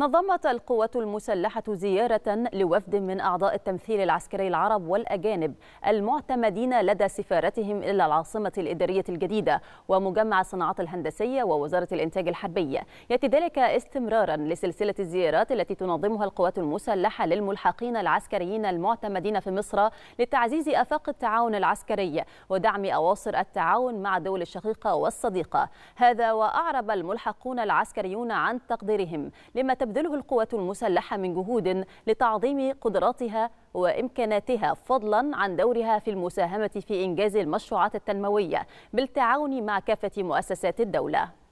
نظمت القوة المسلحة زيارة لوفد من أعضاء التمثيل العسكري العرب والأجانب المعتمدين لدى سفارتهم إلى العاصمة الإدارية الجديدة ومجمع الصناعات الهندسية ووزارة الإنتاج الحربي يأتي ذلك استمرارا لسلسلة الزيارات التي تنظمها القوات المسلحة للملحقين العسكريين المعتمدين في مصر لتعزيز آفاق التعاون العسكري ودعم أواصر التعاون مع الدول الشقيقة والصديقة هذا وأعرب الملحقون العسكريون عن تقديرهم لما تبذله القوات المسلحة من جهود لتعظيم قدراتها وإمكاناتها فضلا عن دورها في المساهمة في إنجاز المشروعات التنموية بالتعاون مع كافة مؤسسات الدولة